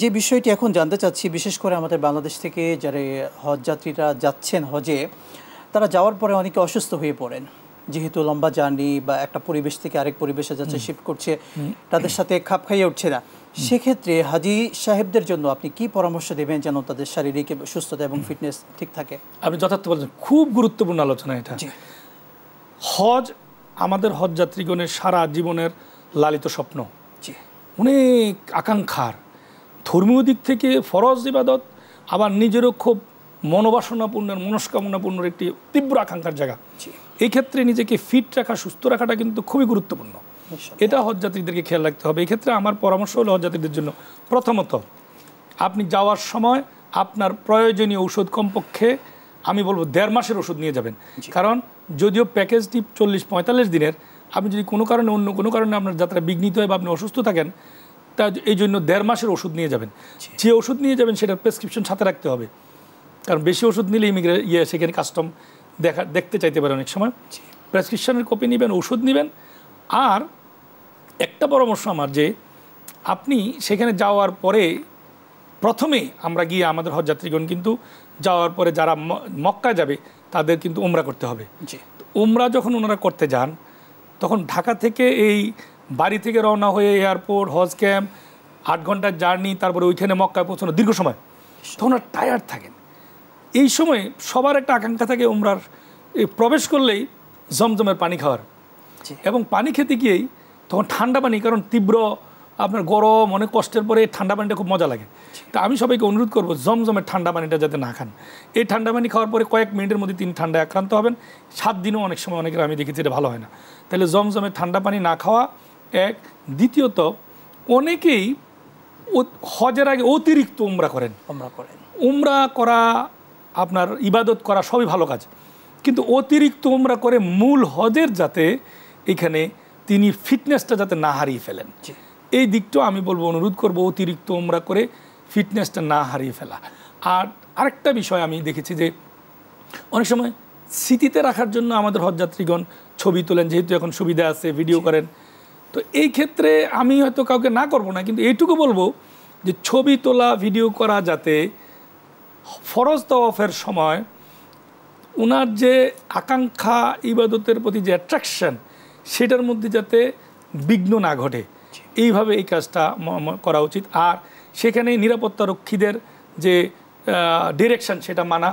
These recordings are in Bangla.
যে বিষয়টি এখন জানতে চাচ্ছি বিশেষ করে আমাদের বাংলাদেশ থেকে যারা হজ যাত্রীরা যাচ্ছেন হজে তারা যাওয়ার পরে অনেকে অসুস্থ হয়ে পড়েন যেহেতু লম্বা জার্নি বা একটা পরিবেশ থেকে আরেক পরিবেশে যাচ্ছে শিফট করছে তাদের সাথে খাপ খাইয়ে উঠছে না সেক্ষেত্রে হাজি সাহেবদের জন্য আপনি কি পরামর্শ দেবেন যেন তাদের শারীরিক সুস্থতা এবং ফিটনেস ঠিক থাকে আপনি যথার্থ বলছেন খুব গুরুত্বপূর্ণ আলোচনা এটা হজ আমাদের হজ যাত্রীগণের সারা জীবনের লালিত স্বপ্ন অনেক আকাঙ্ক্ষার ধর্মীয় দিক থেকে ফরজ ইবাদত আবার নিজেরও খুব মনোবাসনাপূর্ণ মনস্কামনাপূর্ণ একটি তীব্র আকাঙ্ক্ষার জায়গা এই ক্ষেত্রে নিজেকে ফিট রাখা সুস্থ রাখাটা কিন্তু খুবই গুরুত্বপূর্ণ এটা হজযাত্রীদেরকে খেয়াল রাখতে হবে এক্ষেত্রে আমার পরামর্শ হলো হজযাত্রীদের জন্য প্রথমত আপনি যাওয়ার সময় আপনার প্রয়োজনীয় ওষুধ কমপক্ষে আমি বলবো দেড় মাসের ওষুধ নিয়ে যাবেন কারণ যদিও প্যাকেজটি চল্লিশ পঁয়তাল্লিশ দিনের আপনি যদি কোনো কারণে অন্য কোনো কারণে আপনার যাত্রা বিঘ্নিত হয় বা আপনি অসুস্থ থাকেন তা এই জন্য দেড় মাসের ওষুধ নিয়ে যাবেন যে ওষুধ নিয়ে যাবেন সেটার প্রেসক্রিপশন সাথে রাখতে হবে কারণ বেশি ওষুধ নিলে ইমিগ্রে ইয়ে সেখানে কাস্টম দেখা দেখতে চাইতে পারে অনেক সময় প্রেসক্রিপশনের কপি নেবেন ওষুধ নেবেন আর একটা পরামর্শ আমার যে আপনি সেখানে যাওয়ার পরে প্রথমে আমরা গিয়ে আমাদের হজযাত্রীগণ কিন্তু যাওয়ার পরে যারা মক্কা যাবে তাদের কিন্তু ওমরা করতে হবে ওমরা যখন ওনারা করতে যান তখন ঢাকা থেকে এই বাড়ি থেকে রওনা হয়ে এয়ারপোর্ট হজ ক্যাম্প আট ঘন্টার জার্নি তারপরে ওইখানে মক্কায় পৌঁছানো দীর্ঘ সময় তখন আর টায়ার্ড থাকেন এই সময় সবার একটা আকাঙ্ক্ষা থাকে ওমরার এই প্রবেশ করলেই জমজমের পানি খাওয়ার এবং পানি খেতে গিয়েই তখন ঠান্ডা পানি কারণ তীব্র আপনার গরম অনেক কষ্টের পরে ঠান্ডা পানিটা খুব মজা লাগে তা আমি সবাইকে অনুরোধ করবো জমজমের ঠান্ডা পানিটা যাতে না খান এই ঠান্ডা পানি খাওয়ার পরে কয়েক মিনিটের মধ্যে তিনি ঠান্ডায় আক্রান্ত হবেন সাত দিনও অনেক সময় অনেকের আমি দেখেছি এটা ভালো হয় না তাহলে জমজমের ঠান্ডা পানি না খাওয়া এক দ্বিতীয়ত অনেকেই হজের আগে অতিরিক্ত উমরা করেন উমরা করেন উমরা করা আপনার ইবাদত করা সবই ভালো কাজ কিন্তু অতিরিক্ত উমরা করে মূল হজের যাতে এখানে তিনি ফিটনেসটা যাতে না হারিয়ে ফেলেন এই দিকটাও আমি বলবো অনুরোধ করব অতিরিক্ত উমরা করে ফিটনেসটা না হারিয়ে ফেলা আর আরেকটা বিষয় আমি দেখেছি যে অনেক সময় স্মৃতিতে রাখার জন্য আমাদের হজযাত্রীগণ ছবি তোলেন যেহেতু এখন সুবিধা আছে ভিডিও করেন তো এই ক্ষেত্রে আমি হয়তো কাউকে না করব না কিন্তু এইটুকু বলবো যে ছবি তোলা ভিডিও করা যাতে ফরজ তওয়াফের সময় ওনার যে আকাঙ্ক্ষা ইবাদতের প্রতি যে অ্যাট্রাকশন সেটার মধ্যে যাতে বিঘ্ন না ঘটে এইভাবে এই কাজটা করা উচিত আর সেখানে নিরাপত্তারক্ষীদের যে ডিরেকশন সেটা মানা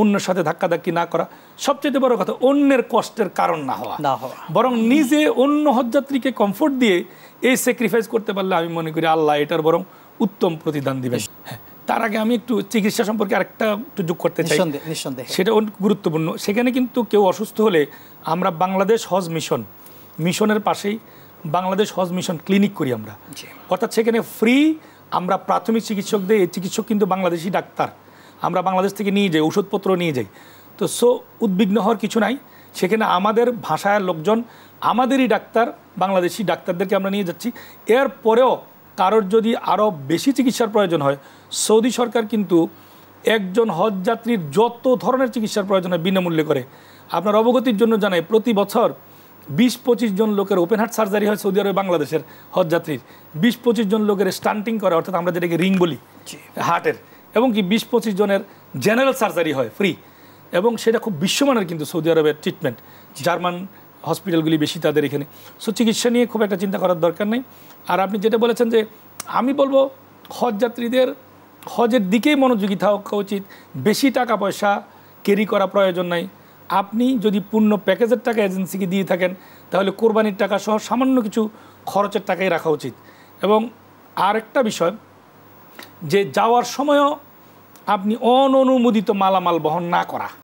অন্যের সাথে ধাক্কাধাক্কি না করা সবচেয়ে বড় কথা অন্যের কষ্টের কারণ না হওয়া না হওয়া বরং নিজে অন্য হজযাত্রীকে কমফোর্ট দিয়ে এই স্যাক্রিফাইস করতে পারলে আমি মনে করি আল্লাহ এটার বরং উত্তম প্রতিদান দিবে হ্যাঁ, তার আগে আমি একটু চিকিৎসা সম্পর্কে আরেকটা একটু যোগ করতে চাই সেটা গুরুত্বপূর্ণ সেখানে কিন্তু কেউ অসুস্থ হলে আমরা বাংলাদেশ হজ মিশন মিশনের পাশেই বাংলাদেশ হজ মিশন ক্লিনিক করি আমরা অর্থাৎ সেখানে ফ্রি আমরা প্রাথমিক চিকিৎসকদের এই চিকিৎসক কিন্তু বাংলাদেশি ডাক্তার আমরা বাংলাদেশ থেকে নিয়ে যাই ওষুধপত্র নিয়ে যাই তো সো উদ্বিগ্ন হওয়ার কিছু নাই সেখানে আমাদের ভাষায় লোকজন আমাদেরই ডাক্তার বাংলাদেশি ডাক্তারদেরকে আমরা নিয়ে যাচ্ছি এর পরেও কারোর যদি আরও বেশি চিকিৎসার প্রয়োজন হয় সৌদি সরকার কিন্তু একজন হজ যাত্রীর যত ধরনের চিকিৎসার প্রয়োজন হয় বিনামূল্যে করে আপনার অবগতির জন্য জানাই প্রতি বছর বিশ পঁচিশ জন লোকের ওপেন হার্ট সার্জারি হয় সৌদি আরবে বাংলাদেশের হজযাত্রীর বিশ পঁচিশ জন লোকের স্টান্টিং করে অর্থাৎ আমরা যেটাকে রিং বলি হার্টের এবং কি বিশ পঁচিশ জনের জেনারেল সার্জারি হয় ফ্রি এবং সেটা খুব বিশ্বমানের কিন্তু সৌদি আরবের ট্রিটমেন্ট জার্মান হসপিটালগুলি বেশি তাদের এখানে সো চিকিৎসা নিয়ে খুব একটা চিন্তা করার দরকার নেই আর আপনি যেটা বলেছেন যে আমি বলবো হজ যাত্রীদের হজের দিকেই মনোযোগী থাকা উচিত বেশি টাকা পয়সা ক্যারি করা প্রয়োজন নাই আপনি যদি পূর্ণ প্যাকেজের টাকা এজেন্সিকে দিয়ে থাকেন তাহলে কোরবানির টাকা সহ সামান্য কিছু খরচের টাকাই রাখা উচিত এবং আরেকটা বিষয় যে যাওয়ার সময়ও আপনি অননুমোদিত মালামাল বহন না করা